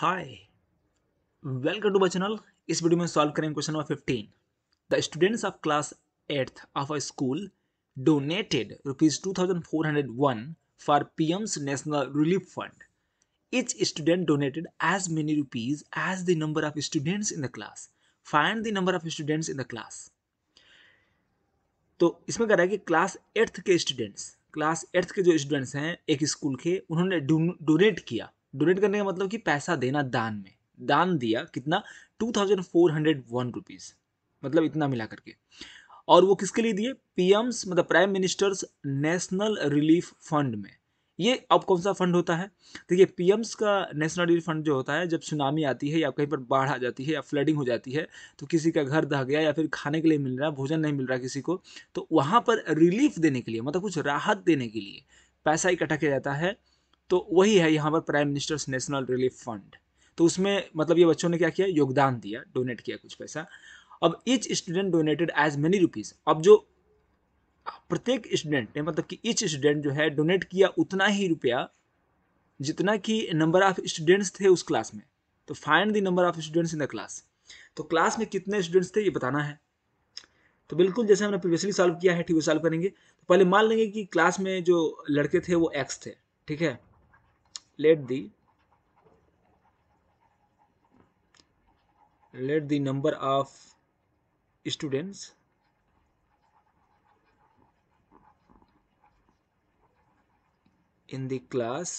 Hi welcome to my channel इस video में solve करेंगे question number fifteen the students of class eighth of a school donated rupees two thousand four hundred one for P national relief fund each student donated as many rupees as the number of students in the class find the number of students in the class तो इसमें कह रहा है कि class eighth के students class eighth के जो students हैं एक स्कूल के उन्होंने डोनेट किया डोनेट करने का मतलब कि पैसा देना दान में दान दिया कितना two thousand four hundred one rupees मतलब इतना मिला करके और वो किसके लिए दिए पीएम्स मतलब prime minister's national relief fund में ये अब कौन सा फंड होता है देखिए पीएम्स का नेशनल रिलीफ फंड जो होता है जब सुनामी आती है या कहीं पर बाढ़ आ जाती है या फ्लडिंग हो जाती है तो किसी का घर दह गया या फिर खाने के लिए मिल रहा है भोजन नहीं मिल रहा किसी को तो वहाँ पर रिलीफ देने के लिए मतलब कुछ राहत देने के लिए पैसा इकट्ठा किया जाता है तो वही है यहाँ पर prime minister's national relief fund तो उसमें मतलब ये बच्चों ने क्या किया योगदान दिया डोनेट किया कुछ पैसा अब each student donated as many rupees अब जो प्रत्येक स्टूडेंट ने मतलब कि इच स्टूडेंट जो है डोनेट किया उतना ही रुपया जितना कि नंबर ऑफ स्टूडेंट्स थे उस क्लास में तो find the number of students in the class तो क्लास में कितने स्टूडेंट्स थे ये बताना है तो बिल्कुल जैसे हमने प्रीवियसली सॉल्व किया है ठीक है सॉल्व करेंगे तो पहले मान लेंगे कि क्लास में जो लड़के थे वो एक्स थे ठीक है let the let the number of students in the class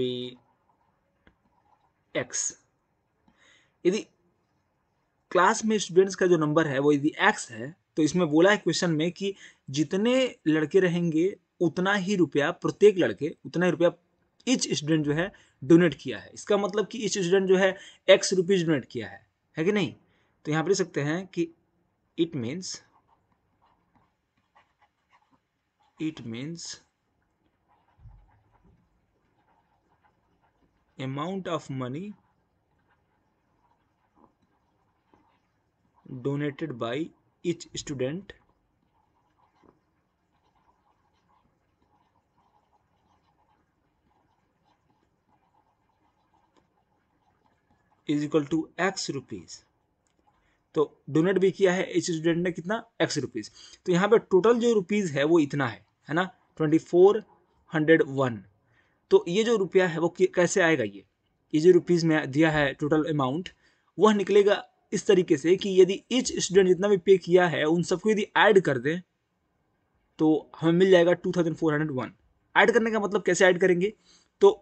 be x यदि क्लास में स्टूडेंट्स का जो नंबर है वो यदि एक्स है तो इसमें बोला है क्वेश्चन में कि जितने लड़के रहेंगे उतना ही रुपया प्रत्येक लड़के उतना ही रुपया इच स्टूडेंट जो है डोनेट किया है इसका मतलब कि इच स्टूडेंट जो है एक्स रुपीज डोनेट किया है है कि नहीं तो यहां पर लिख सकते हैं कि it means it means amount of money donated by each student is equal to x rupees तो डोनेट भी किया है इस स्टूडेंट ने कितना एक्स रुपीज तो यहाँ पे टोटल जो रुपीज है वो इतना है है ना ट्वेंटी फोर हंड्रेड वन तो ये जो रुपया है वो कैसे आएगा ये ये जो रुपीज़ में दिया है टोटल अमाउंट वह निकलेगा इस तरीके से कि यदि इच स्टूडेंट जितना भी पे किया है उन सबको यदि ऐड कर दें तो हमें मिल जाएगा two thousand four hundred one add करने का मतलब कैसे ऐड करेंगे तो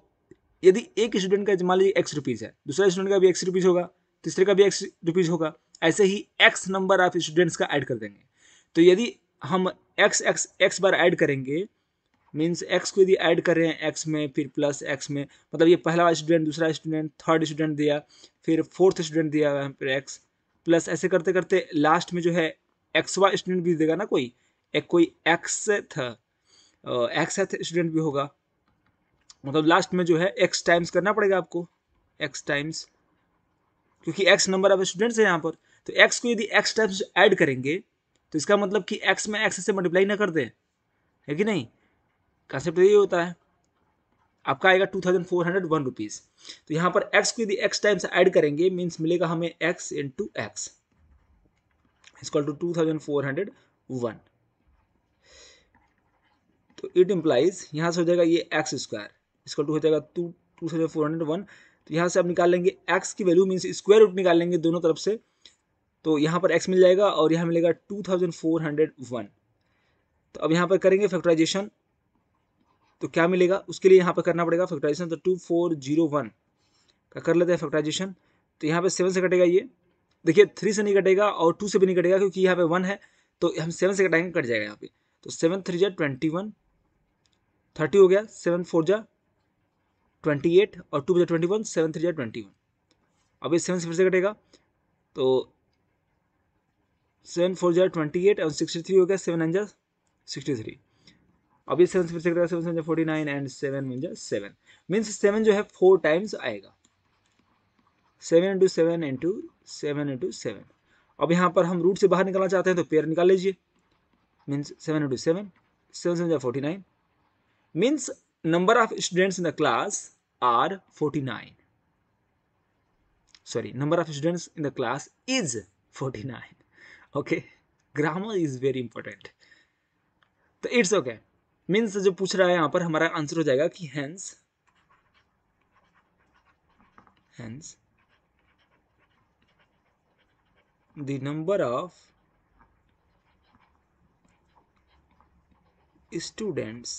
यदि एक स्टूडेंट का मान लीजिए एक्स रुपीज़ है दूसरा स्टूडेंट का भी एक्स रुपीज़ होगा तीसरे का भी एक्स रुपीज़ होगा ऐसे ही एक्स नंबर ऑफ स्टूडेंट्स का ऐड कर देंगे तो यदि हम एक्स एक्स एक्स बार ऐड करेंगे मीन्स एक्स को यदि ऐड कर रहे हैं एक्स में फिर प्लस एक्स में मतलब ये पहला स्टूडेंट दूसरा स्टूडेंट थर्ड स्टूडेंट दिया फिर फोर्थ स्टूडेंट दिया फिर एक्स प्लस ऐसे करते करते लास्ट में जो है एक्सवा स्टूडेंट भी देगा ना कोई एक कोई एक्स था एक्स स्टूडेंट भी होगा मतलब लास्ट में जो है एक्स टाइम्स करना पड़ेगा आपको एक्स टाइम्स क्योंकि एक्स नंबर ऑफ स्टूडेंट्स है यहाँ पर तो एक्स को यदि एक्स टाइम्स ऐड करेंगे तो इसका मतलब कि एक्स में एक्स से मल्टीप्लाई ना कर दें है कि नहीं कंसेप्ट यही होता है आपका आएगा two thousand four hundred one rupees तो यहाँ पर एक्स को यदि एक्स टाइम्स ऐड करेंगे मीन्स मिलेगा हमें x into x is equal to two thousand four hundred one तो इट इम्प्लाइज यहाँ से हो जाएगा ये एक्स स्क्वायर इसका टू हो जाएगा टू टू से फोर हंड्रेड वन तो यहाँ से आप निकाल लेंगे एक्स की वैल्यू मीन्स स्क्वायर रूट निकाल लेंगे दोनों तरफ से तो यहाँ पर एक्स मिल जाएगा और यहाँ मिलेगा two thousand four hundred one तो अब यहाँ पर करेंगे फैक्टराइजेशन तो क्या मिलेगा उसके लिए यहाँ पर करना पड़ेगा फैक्टराइजेशन तो टू फोर जीरो वन का कर लेते हैं फैक्टराइजेशन तो यहाँ पर सेवन से कटेगा ये देखिए थ्री से नहीं कटेगा और टू से भी नहीं कटेगा क्योंकि यहाँ पर वन है तो हम सेवन से कटाएंगे कट जाएगा यहाँ पर तो सेवन थ्री जा ट्वेंटी वन थर्टी हो गया सेवन फोर जा ट्वेंटी एट और टू बजा ट्वेंटी वन सेवन थ्री जो ट्वेंटी वन अब ये सेवन से फिर से कटेगा तो सेवन फोर जो ट्वेंटी एट और सिक्सटी थ्री हो गया सेवन एन जा सिक्सटी थ्री अब ये सेवन से फिर से कटेगा सेवन सेवन जा forty nine and seven one जा सेवन मीन्स सेवन जो है फोर टाइम्स आएगा seven into seven into seven into seven अब यहाँ पर हम रूट से बाहर निकालना चाहते हैं तो पेयर निकाल लीजिए means seven into seven seven seven जो forty nine means number of students in the class are 49. Sorry, number of students in the class is 49. Okay, grammar is very important. so it's okay means jo puch raha hai yahan par hamara answer ho jayega ki hence hence the number of students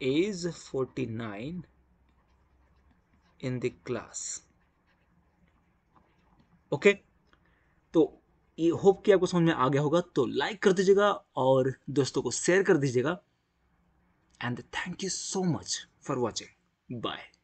is 49 in the class. Okay तो ये hope कि आपको समझ में आ गया होगा तो like कर दीजिएगा और दोस्तों को शेयर कर दीजिएगा and thank you so much for watching bye